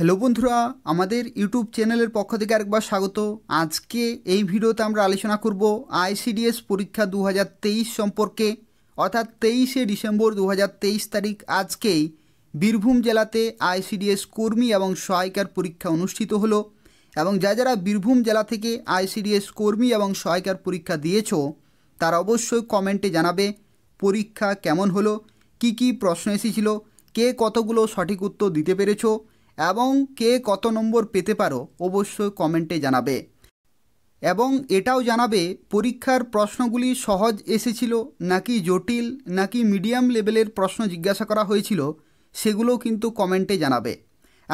hello বন্ধুরা আমাদের YouTube চ্যানেলের পক্ষ থেকে আরেকবার স্বাগত আজকে এই ভিডিওতে আমরা আলোচনা করব আইসিডিএস পরীক্ষা দু সম্পর্কে অর্থাৎ তেইশে ডিসেম্বর দু তারিখ আজকেই বীরভূম জেলাতে আইসিডিএস কর্মী এবং সহায়িকার পরীক্ষা অনুষ্ঠিত হলো এবং যা যারা বীরভূম জেলা থেকে আইসিডিএস কর্মী এবং সহায়িকার পরীক্ষা দিয়েছ তারা অবশ্যই কমেন্টে জানাবে পরীক্ষা কেমন হলো কি কি প্রশ্ন এসেছিল কে কতগুলো সঠিক উত্তর দিতে পেরেছো এবং কে কত নম্বর পেতে পারো অবশ্যই কমেন্টে জানাবে এবং এটাও জানাবে পরীক্ষার প্রশ্নগুলি সহজ এসেছিল নাকি জটিল নাকি মিডিয়াম লেভেলের প্রশ্ন জিজ্ঞাসা করা হয়েছিল সেগুলো কিন্তু কমেন্টে জানাবে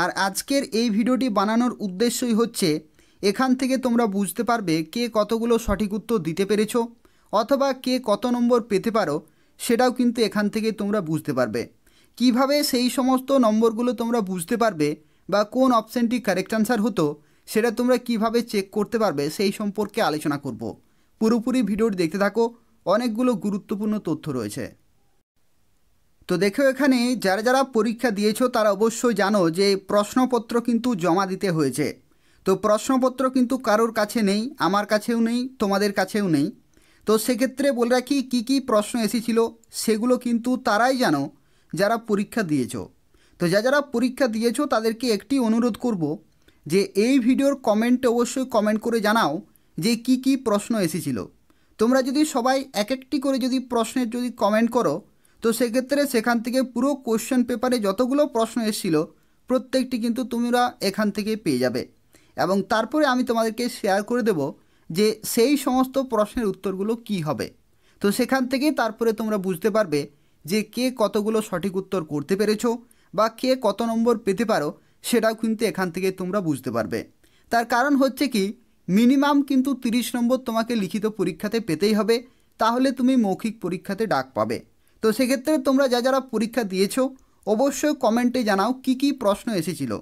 আর আজকের এই ভিডিওটি বানানোর উদ্দেশ্যই হচ্ছে এখান থেকে তোমরা বুঝতে পারবে কে কতগুলো সঠিক উত্তর দিতে পেরেছ অথবা কে কত নম্বর পেতে পারো সেটাও কিন্তু এখান থেকে তোমরা বুঝতে পারবে কিভাবে সেই সমস্ত নম্বরগুলো তোমরা বুঝতে পারবে বা কোন অপশানটি কারেক্ট আনসার হতো সেটা তোমরা কিভাবে চেক করতে পারবে সেই সম্পর্কে আলোচনা করব পুরোপুরি ভিডিওটি দেখতে থাকো অনেকগুলো গুরুত্বপূর্ণ তথ্য রয়েছে তো দেখো এখানে যারা যারা পরীক্ষা দিয়েছো তারা অবশ্যই জানো যে প্রশ্নপত্র কিন্তু জমা দিতে হয়েছে তো প্রশ্নপত্র কিন্তু কারোর কাছে নেই আমার কাছেও নেই তোমাদের কাছেও নেই তো সেক্ষেত্রে বলে রাখি কী কী প্রশ্ন এসেছিল সেগুলো কিন্তু তারাই জানো যারা পরীক্ষা দিয়েছ তো যা যারা পরীক্ষা দিয়েছ তাদেরকে একটি অনুরোধ করব যে এই ভিডিওর কমেন্টে অবশ্যই কমেন্ট করে জানাও যে কি কি প্রশ্ন এসেছিল তোমরা যদি সবাই এক একটি করে যদি প্রশ্নের যদি কমেন্ট করো তো সেক্ষেত্রে সেখান থেকে পুরো কোশ্চেন পেপারে যতগুলো প্রশ্ন এসেছিল প্রত্যেকটি কিন্তু তোমরা এখান থেকে পেয়ে যাবে এবং তারপরে আমি তোমাদেরকে শেয়ার করে দেব যে সেই সমস্ত প্রশ্নের উত্তরগুলো কি হবে তো সেখান থেকেই তারপরে তোমরা বুঝতে পারবে যে কে কতগুলো সঠিক উত্তর করতে পেরেছো বা কে কত নম্বর পেতে পারো সেটাও কিন্তু এখান থেকে তোমরা বুঝতে পারবে তার কারণ হচ্ছে কি মিনিমাম কিন্তু ৩০ নম্বর তোমাকে লিখিত পরীক্ষাতে পেতেই হবে তাহলে তুমি মৌখিক পরীক্ষাতে ডাক পাবে তো সেক্ষেত্রে তোমরা যা যারা পরীক্ষা দিয়েছ অবশ্যই কমেন্টে জানাও কি কি প্রশ্ন এসেছিল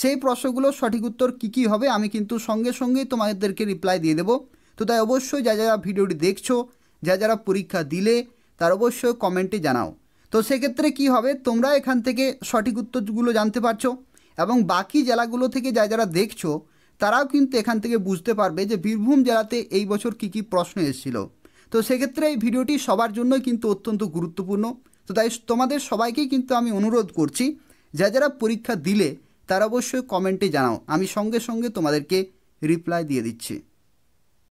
সেই প্রশ্নগুলোর সঠিক উত্তর কী কী হবে আমি কিন্তু সঙ্গে সঙ্গেই তোমাদেরকে রিপ্লাই দিয়ে দেবো তো তাই অবশ্যই যা যারা ভিডিওটি দেখছো যা যারা পরীক্ষা দিলে তার অবশ্যই কমেন্টে জানাও তো সেক্ষেত্রে কি হবে তোমরা এখান থেকে সঠিক উত্তরগুলো জানতে পারছো এবং বাকি জেলাগুলো থেকে যা যারা দেখছো তারাও কিন্তু এখান থেকে বুঝতে পারবে যে বীরভূম জেলাতে এই বছর কি কি প্রশ্ন এসেছিল তো সেক্ষেত্রে এই ভিডিওটি সবার জন্যই কিন্তু অত্যন্ত গুরুত্বপূর্ণ তো তাই তোমাদের সবাইকেই কিন্তু আমি অনুরোধ করছি যা যারা পরীক্ষা দিলে তারা অবশ্যই কমেন্টে জানাও আমি সঙ্গে সঙ্গে তোমাদেরকে রিপ্লাই দিয়ে দিচ্ছি